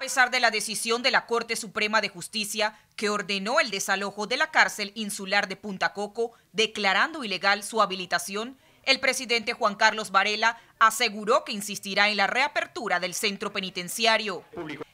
A pesar de la decisión de la Corte Suprema de Justicia que ordenó el desalojo de la cárcel insular de Punta Coco, declarando ilegal su habilitación, el presidente Juan Carlos Varela aseguró que insistirá en la reapertura del centro penitenciario.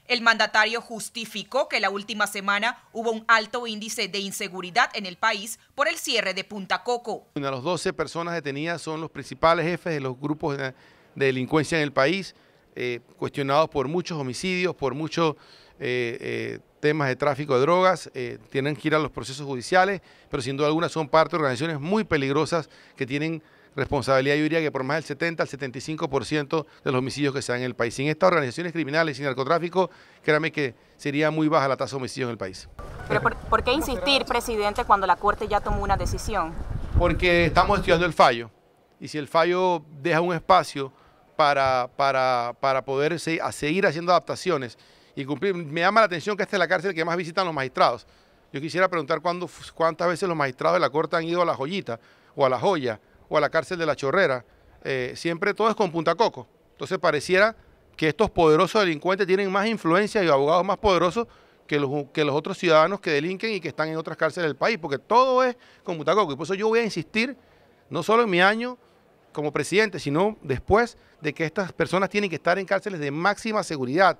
El mandatario justificó que la última semana hubo un alto índice de inseguridad en el país por el cierre de Punta Coco. Una de las 12 personas detenidas son los principales jefes de los grupos de delincuencia en el país. Eh, cuestionados por muchos homicidios, por muchos eh, eh, temas de tráfico de drogas, tienen que ir a los procesos judiciales, pero sin duda alguna son parte de organizaciones muy peligrosas que tienen responsabilidad, yo diría que por más del 70 al 75% de los homicidios que se dan en el país. Sin estas organizaciones criminales, sin narcotráfico, créame que sería muy baja la tasa de homicidios en el país. Pero por, qué insistir, presidente, cuando la Corte ya tomó una decisión? Porque estamos estudiando el fallo. Y si el fallo deja un espacio para, para, poder seguir haciendo adaptaciones y cumplir. Me llama la atención que esta es la cárcel que más visitan los magistrados. Yo quisiera preguntar cuántas veces los magistrados de la Corte han ido a la joyita o a la joya o a la cárcel de la chorrera. Eh, siempre todo es con puntacoco. Entonces pareciera que estos poderosos delincuentes tienen más influencia y abogados más poderosos que los, que los otros ciudadanos que delinquen y que están en otras cárceles del país, porque todo es con punta Y por eso yo voy a insistir, no solo en mi año, como presidente, sino después de que estas personas tienen que estar en cárceles de máxima seguridad.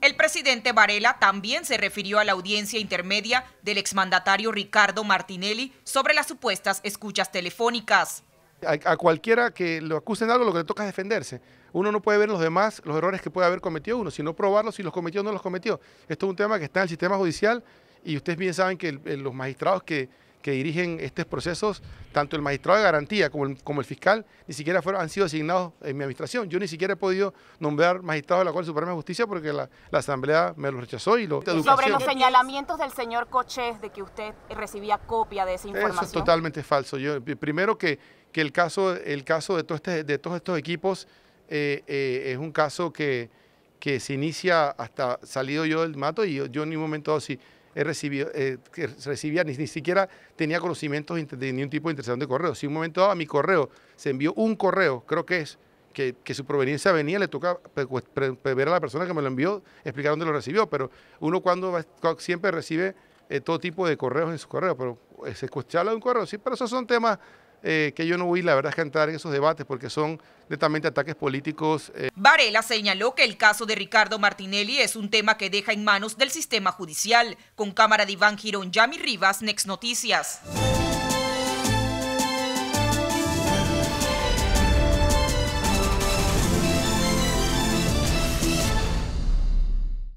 El presidente Varela también se refirió a la audiencia intermedia del exmandatario Ricardo Martinelli sobre las supuestas escuchas telefónicas. A, cualquiera que lo acusen de algo, lo que le toca es defenderse. Uno no puede ver los demás los errores que puede haber cometido uno, sino probarlos si los cometió o no los cometió. Esto es un tema que está en el sistema judicial y ustedes bien saben que los magistrados que que dirigen estos procesos, tanto el magistrado de garantía como el, fiscal, ni siquiera fueron, han sido asignados en mi administración. Yo ni siquiera he podido nombrar magistrado de la Corte Suprema de Justicia porque la, Asamblea me lo rechazó. Y lo, Sobre los señalamientos del señor Cochés de que usted recibía copia de esa información. Eso es totalmente falso. Yo, eh, primero que, que el caso, el caso de, este, todos estos equipos eh, eh, es un caso que, que se inicia hasta salido yo del mato y yo, yo en ningún momento así recibido, eh, recibía, ni, ni, siquiera tenía conocimientos de ningún tipo de intercepción de correo. Si un momento dado a mi correo se envió un correo, creo que es, que, su proveniencia venía, le toca pues, ver a la persona que me lo envió, explicar dónde lo recibió, pero uno cuando siempre recibe eh, todo tipo de correos en su correo, pero eh, se escucharlo de un correo, sí, pero esos son temas eh, que yo no voy, la verdad, a entrar en esos debates porque son netamente ataques políticos. Eh. Varela señaló que el caso de Ricardo Martinelli es un tema que deja en manos del sistema judicial. Con cámara de Iván Girón, Yami Rivas, Next Noticias.